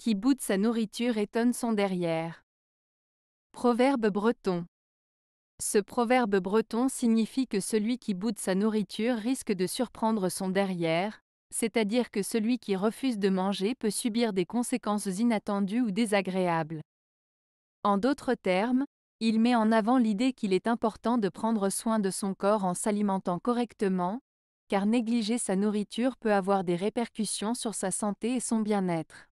qui boude sa nourriture étonne son derrière. Proverbe breton. Ce proverbe breton signifie que celui qui boude sa nourriture risque de surprendre son derrière, c'est-à-dire que celui qui refuse de manger peut subir des conséquences inattendues ou désagréables. En d'autres termes, il met en avant l'idée qu'il est important de prendre soin de son corps en s'alimentant correctement, car négliger sa nourriture peut avoir des répercussions sur sa santé et son bien-être.